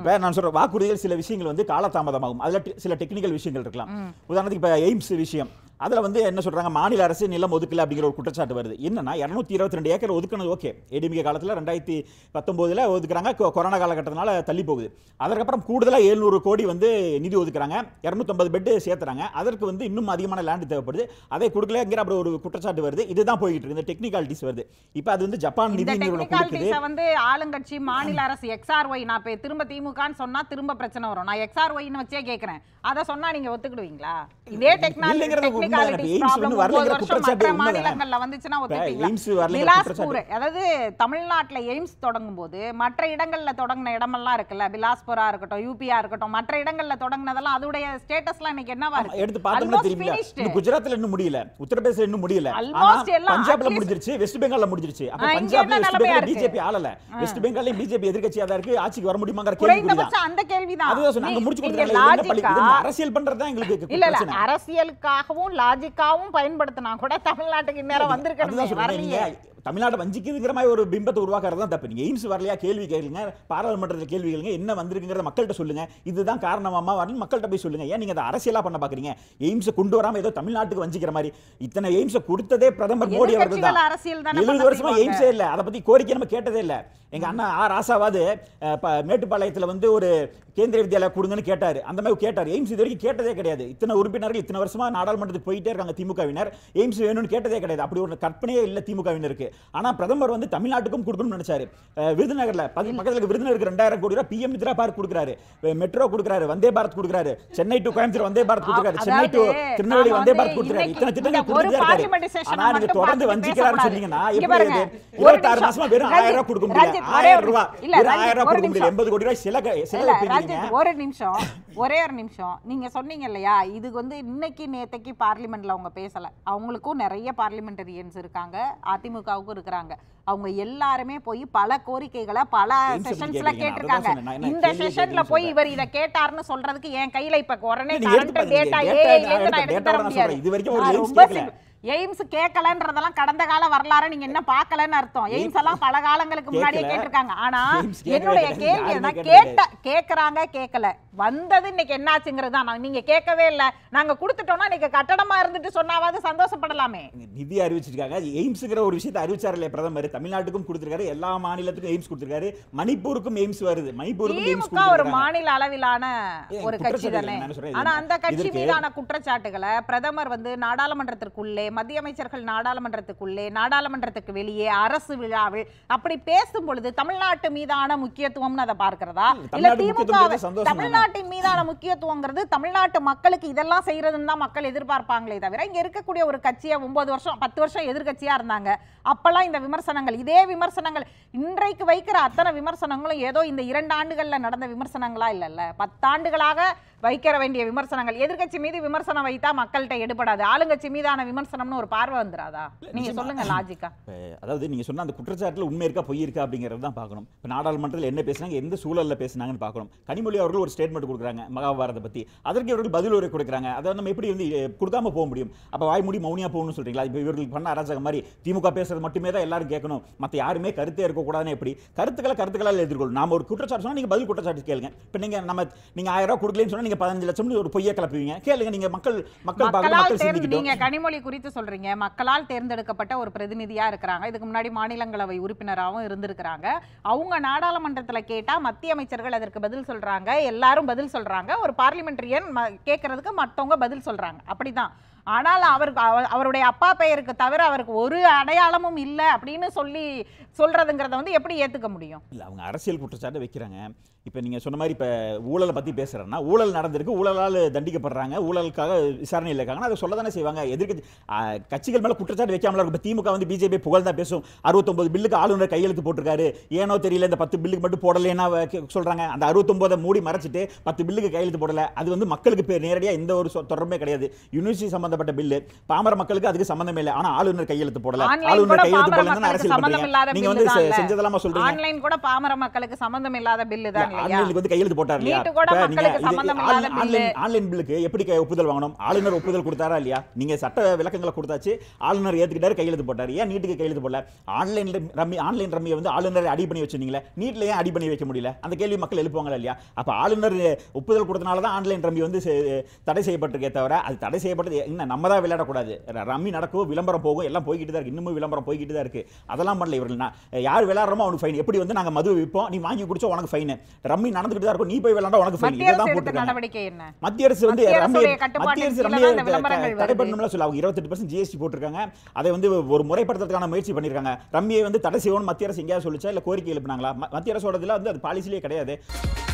இப்போ நான் சொல்ற வாக்குறுதிகள் சில விஷயங்கள் வந்து காலதாமதமாகும் அதில் சில டெக்னிக்கல் விஷயங்கள் இருக்கலாம் உதாரணத்துக்கு இப்போ எய்ம்ஸ் விஷயம் அதில் வந்து என்ன சொல்கிறாங்க மாநில அரசு நிலம் ஒதுக்கலை அப்படிங்கிற ஒரு குற்றச்சாட்டு வருது என்னன்னா இரநூத்தி இருபத்தி ரெண்டு ஏக்கர் ஒதுக்கினது ஓகே எடிமிக காலத்தில் ரெண்டாயிரத்தி பத்தொம்போதில் ஒதுக்குறாங்க கொரோனா காலகட்டத்தினால தள்ளி போகுது அதற்கப்புறம் கூடுதலாக ஏழ்நூறு கோடி வந்து நிதி ஒதுக்குறாங்க இரநூத்தம்பது பெட்டு சேர்த்துறாங்க அதற்கு வந்து இன்னும் அதிகமான லேண்டு தேவைப்படுது அதை கொடுக்கலங்கிற அப்புறம் ஒரு குற்றச்சாட்டு வருது இதுதான் போய்கிட்டு இருக்கு இந்த டெக்னிகாலிட்டிஸ் வருது இப்போ அது வந்து ஜப்பான் நிதி நிறுவனம் கொடுக்குது வந்து ஆளுங்கட்சி மாநில அரசு எக்ஸ்ஆர்ஒய் நான் இப்போ திரும்ப திமுகன்னு சொன்னால் திரும்ப பிரச்சனை வரும் நான் எக்ஸ்ஆர்ஒய்னு வச்சே கேட்குறேன் அதை சொன்னால் நீங்கள் ஒத்துக்கிடுவீங்களா இதே டெக்னாலஜி அதாவது தமிழ்நாட்டில் எய்ம்ஸ் தொடங்கும் போது மற்ற இடங்கள்ல தொடங்கின இடமெல்லாம் இருக்குல்ல பிலாஸ்பூரா இருக்கட்டும் யூபியா இருக்கட்டும் மற்ற இடங்கள்ல தொடங்கினதெல்லாம் அதோடைய ஸ்டேட்டஸ்லாம் இன்னைக்கு என்னவா இருக்கு எடுத்து பார்த்தோம்னா தெரியல குஜராத்ல இன்னும் முடியல உத்தரப்பிரதேசல இன்னும் முடியல பஞ்சாப்ல முடிஞ்சிருச்சு வெஸ்ட் பெங்கால்ல முடிஞ்சிருச்சு அப்ப பஞ்சாப்ல வெஸ்ட் பெங்கால் பிஜேபி ஆளல வெஸ்ட் பெங்கால்ல பிஜேபி எதிர்க்கட்சியா தான் இருக்கு ஆட்சிக்கு வர முடியுமாங்கற கேள்வி அந்த கேள்வி கேள்விதான் அதுதான் நாங்க முடிச்சு கொடுத்தது அரசியல் பண்றது தான் எங்களுக்கு இல்ல அரசியலுக்காகவும் லாஜிக்காவும் பயன்படுத்தினா கூட தமிழ்நாட்டுக்கு இந்நேரம் வந்திருக்கிறது தமிழ்நாட்டை வஞ்சிக்கிறதுங்கிற மாதிரி ஒரு பிம்பத்தை உருவாக்குறது தான் தப்பு நீங்கள் எய்ம்ஸ் வரலையா கேள்வி கேளுங்க பாராளுமன்றத்தில் கேள்வி கேளுங்க என்ன வந்திருக்குங்கிறத மக்கள்கிட்ட சொல்லுங்க இதுதான் காரணமாக வரணும் மக்கள்கிட்ட போய் சொல்லுங்க ஏன் நீங்கள் அதை அரசியலாக பண்ண பாக்குறீங்க எய்ம்ஸை கொண்டு வராம ஏதோ தமிழ்நாட்டுக்கு வஞ்சிக்கிற மாதிரி இத்தனை எய்ம்ஸை கொடுத்ததே பிரதமர் மோடி அவர்கள் தான் எழுபது வருஷமா எய்ம்ஸே இல்லை அதை பற்றி கோரிக்கை நம்ம கேட்டதே இல்லை எங்க அண்ணா ஆ ராசாவாது மேட்டுப்பாளையத்தில் வந்து ஒரு கேந்திரிய வித்யாலயா கொடுங்கன்னு கேட்டார் அந்த மாதிரி கேட்டார் எய்ம்ஸ் இது வரைக்கும் கேட்டதே கிடையாது இத்தனை உறுப்பினர்கள் இத்தனை வருஷமா நாடாளுமன்றத்துக்கு போயிட்டே இருக்காங்க திமுகவினர் எய்ம்ஸ் வேணும்னு கேட்டதே கிடையாது அப்படி ஒரு கற்பனையே இல்லை திமுகவினருக்கு ஆனால் பிரதமர் வந்து தமிழ்நாட்டுக்கும் கொடுக்கணும்னு நினைச்சாரு விருதுநகரில் பக்கத்தில் விருதுநகருக்கு ரெண்டாயிரம் கோடி ரூபாய் பிஎம் மித்ரா பார்க் கொடுக்குறாரு மெட்ரோ கொடுக்குறாரு வந்தே பாரத் கொடுக்குறாரு சென்னை டு கோயம்புத்தூர் வந்தே பாரத் கொடுக்குறாரு சென்னை டு திருநெல்வேலி வந்தே பாரத் கொடுக்குறாரு இத்தனை திட்டங்கள் கொடுத்துட்டே ஆனால் நீங்க தொடர்ந்து வஞ்சிக்கிறாருன்னு சொன்னீங்கன்னா எப்படி இருபத்தாறு மாசமா வெறும் ஆயிரம் ரூபாய் கொடுக்க முடியாது ஆயிரம் ரூபாய் ஆயிரம் ரூபாய் கொடுக்க முடியாது எண்பது கோடி ரூபாய் சில சில ஒரு நிமிஷம் ஒரே ஒரு நிமிஷம் நீங்க சொன்னீங்க இல்லையா இது வந்து இன்னைக்கு நேத்தைக்கு பார்லிமெண்ட்ல அவங்க பேசல அவங்களுக்கும் நிறைய பார்லிமெண்டரியன்ஸ் இருக்காங்க அதிமுகவுக்கும் இருக்கிறாங்க அவங்க எல்லாருமே போய் பல கோரிக்கைகளை பல செஷன்ஸ்ல கேட்டிருக்காங்க இந்த செஷன்ல போய் இவர் இத கேட்டார்னு சொல்றதுக்கு என் கையில இப்ப உடனே கரண்ட் டேட்டா ஏஐல இருந்து நான் தர முடியாது எய்ம்ஸ் கேட்கலன்றதெல்லாம் கடந்த கால வரலாறு நீங்க என்ன பார்க்கலன்னு அர்த்தம் எய்ம்ஸ் எல்லாம் பல காலங்களுக்கு முன்னாடியே கேட்டிருக்காங்க ஆனா என்னுடைய கேள்வி கேட்ட கேட்கறாங்க கேட்கல வந்தது இன்னைக்கு என்னாச்சுங்கிறது தான் நீங்க கேட்கவே இல்லை நாங்க கொடுத்துட்டோம்னா இன்னைக்கு கட்டடமா இருந்துட்டு சொன்னாவது சந்தோஷப்படலாமே நிதி அறிவிச்சிருக்காங்க எய்ம்ஸ்ங்கிற ஒரு விஷயத்தை அறிவிச்சார் இல்லையா பிரதமர் தமிழ்நாட்டுக்கும் கொடுத்துருக்காரு எல்லா மாநிலத்துக்கும் எய்ம்ஸ் கொடுத்துருக்காரு மணிப்பூருக்கும் எய்ம்ஸ் வருது மணிப்பூருக்கும் எய்ம்ஸ் ஒரு மாநில அளவிலான ஒரு கட்சி தானே ஆனா அந்த கட்சி மீதான குற்றச்சாட்டுகளை பிரதமர் வந்து நாடாளுமன்றத்திற்குள்ளே மத்திய அமைச்சர்கள் நாடாளுமன்றத்துக்குள்ளே நாடாளுமன்றத்துக்கு வெளியே அரசு விழாவில் அப்படி பேசும் பொழுது தமிழ்நாட்டு மீதான முக்கியத்துவம் அதை பார்க்கிறதா இல்ல திமுக தமிழ்நாட்டின் மீதான முக்கியத்துவங்கிறது தமிழ்நாட்டு மக்களுக்கு இதெல்லாம் செய்யறதுன்னு தான் மக்கள் எதிர்பார்ப்பாங்களே தவிர இங்க இருக்கக்கூடிய ஒரு கட்சியை ஒன்பது வருஷம் பத்து வருஷம் எதிர்கட்சியா இருந்தாங்க அப்பெல்லாம் இந்த விமர்சனங்கள் இதே விமர்சனங்கள் இன்றைக்கு வைக்கிற அத்தனை விமர்சனங்களும் ஏதோ இந்த இரண்டு ஆண்டுகள்ல நடந்த விமர்சனங்களா இல்ல பத்தாண்டுகளாக வைக்கிற வேண்டிய விமர்சனங்கள் எதிர்கட்சி மீது விமர்சனம் வைத்தா மக்கள்கிட்ட எடுபடாது ஆளுங்கட்சி மீதான விமர்சனம் பேசணும்னு ஒரு பார்வை வந்துடாதா நீங்க சொல்லுங்க லாஜிக்கா அதாவது நீங்க சொன்ன அந்த குற்றச்சாட்டுல உண்மை இருக்கா பொய் இருக்கா அப்படிங்கறத தான் பார்க்கணும் இப்போ நாடாளுமன்றத்தில் என்ன பேசுனாங்க எந்த சூழல்ல பேசுனாங்கன்னு பார்க்கணும் கனிமொழி அவர்கள் ஒரு ஸ்டேட்மெண்ட் கொடுக்குறாங்க மகாபாரத பத்தி அதற்கு இவர்கள் பதில் உரை கொடுக்குறாங்க அதை நம்ம எப்படி வந்து கொடுக்காம போக முடியும் அப்ப வாய் மூடி மௌனியா போகணும்னு சொல்றீங்களா இப்ப இவர்கள் பண்ண அராஜகம் மாதிரி திமுக பேசுறது மட்டுமே தான் எல்லாரும் கேட்கணும் மத்த யாருமே கருத்தே இருக்கக்கூடாதுன்னு எப்படி கருத்துக்களை கருத்துக்களால் எதிர்கொள்ளும் நாம ஒரு குற்றச்சாட்டு சொன்னா நீங்க பதில் குற்றச்சாட்டு கேளுங்க இப்போ நீங்க நம்ம நீங்க ஆயிரம் ரூபாய் கொடுக்கலன்னு சொன்னா நீங்க பதினஞ்சு லட்சம் ஒரு பொய்யை கிளப்புவீங்க கேளுங்க நீங்க மக்கள் மக்கள் மக்கள் நீங்க கனிமொழி குறித்து குறித்து சொல்றீங்க மக்களால் தேர்ந்தெடுக்கப்பட்ட ஒரு பிரதிநிதியா இருக்கிறாங்க இதுக்கு முன்னாடி மாநிலங்களவை உறுப்பினராகவும் இருந்திருக்கிறாங்க அவங்க நாடாளுமன்றத்தில் கேட்டால் மத்திய அமைச்சர்கள் அதற்கு பதில் சொல்றாங்க எல்லாரும் பதில் சொல்றாங்க ஒரு பார்லிமெண்ட்ரியன் கேட்கறதுக்கு மற்றவங்க பதில் சொல்றாங்க அப்படிதான் ஆனால் அவருக்கு அவருடைய அப்பா பெயருக்கு தவிர அவருக்கு ஒரு அடையாளமும் இல்லை அப்படின்னு சொல்லி சொல்றதுங்கிறத வந்து எப்படி ஏற்றுக்க முடியும் இல்லை அவங்க அரசியல் குற்றச்சாட்டு வைக்கிறாங்க இப்போ நீங்கள் சொன்ன மாதிரி இப்போ ஊழலை பற்றி பேசுகிறேன்னா ஊழல் நடந்திருக்கு ஊழலால் தண்டிக்கப்படுறாங்க ஊழலுக்காக விசாரணையில் இருக்காங்கன்னா அதை சொல்ல தானே செய்வாங்க எதிர்க்க கட்சிகள் மேலே குற்றச்சாட்டு வைக்காமல் இருக்கும் இப்போ திமுக வந்து பிஜேபி புகழ் தான் பேசும் அறுபத்தொம்பது பில்லுக்கு ஆளுநர் கையெழுத்து போட்டிருக்காரு ஏனோ தெரியல இந்த பத்து பில்லுக்கு மட்டும் போடலைன்னா சொல்கிறாங்க அந்த அறுபத்தொம்போதை மூடி மறைச்சிட்டு பத்து பில்லுக்கு கையெழுத்து போடலை அது வந்து மக்களுக்கு நேரடியாக எந்த ஒரு தொடர்பே கிடையாது யூனிவர்சிட்டி சம்பந்தம் சம்பந்தப்பட்ட பில்லு பாமர மக்களுக்கு அதுக்கு சம்பந்தம் இல்லை ஆனா ஆளுநர் கையெழுத்து போடல ஆளுநர் கையெழுத்து போடல அரசியல் நீங்க வந்து செஞ்சதெல்லாம் சொல்றீங்க ஆன்லைன் கூட பாமர மக்களுக்கு சம்பந்தம் இல்லாத தான் வந்து கையெழுத்து இல்லையா ஆன்லைன் ஆன்லைன் பில்லுக்கு எப்படி ஒப்புதல் வாங்கணும் ஆளுநர் ஒப்புதல் கொடுத்தாரா இல்லையா நீங்க சட்ட விளக்கங்களை கொடுத்தாச்சு ஆளுநர் ஏத்துக்கிட்டாரு கையெழுத்து போட்டார் ஏன் நீட்டுக்கு கையெழுத்து போடல ஆன்லைன் ரம்மி ஆன்லைன் ரம்மியை வந்து ஆளுநர் அடி பண்ணி வச்சிருந்தீங்களே நீட்ல ஏன் அடி பண்ணி வைக்க முடியல அந்த கேள்வி மக்கள் எழுப்புவாங்க இல்லையா அப்ப ஆளுநர் ஒப்புதல் கொடுத்தனால தான் ஆன்லைன் ரம்மி வந்து தடை செய்யப்பட்டிருக்கே தவிர அது தடை செய்யப்பட்டது என்ன நம்ம தான் விளையாடக்கூடாது ரம்மி நடக்கும் விளம்பரம் போகும் எல்லாம் போய்கிட்டு தான் இருக்கு இன்னமும் விளம்பரம் போய்கிட்டு தான் இருக்கு அதெல்லாம் பண்ணல இவர்கள் நான் யார் விளையாடுறோமோ அவனுக்கு ஃபைன் எப்படி வந்து நாங்கள் மது விற்போம் நீ வாங்கி குடிச்சோ உனக்கு ஃபைன் ரம்மி நடந்துகிட்டு தான் இருக்கும் நீ போய் விளையாண்டா உனக்கு ஃபைன் இதை தான் போட்டுருக்காங்க மத்திய அரசு வந்து மத்திய அரசு ரம்மி தடை பண்ணணும்ல சொல்ல அவங்க இருபத்தெட்டு பர்சன்ட் ஜிஎஸ்டி போட்டிருக்காங்க அதை வந்து ஒரு முறைப்படுத்துறதுக்கான முயற்சி பண்ணிருக்காங்க ரம்மியை வந்து தடை செய்வோம் மத்திய அரசு எங்கேயாவது சொல்லிச்சா இல்லை கோரிக்கை எழுப்பினாங்களா மத்திய அரசோட வந்து அது பாலிசிலேயே கிடையாது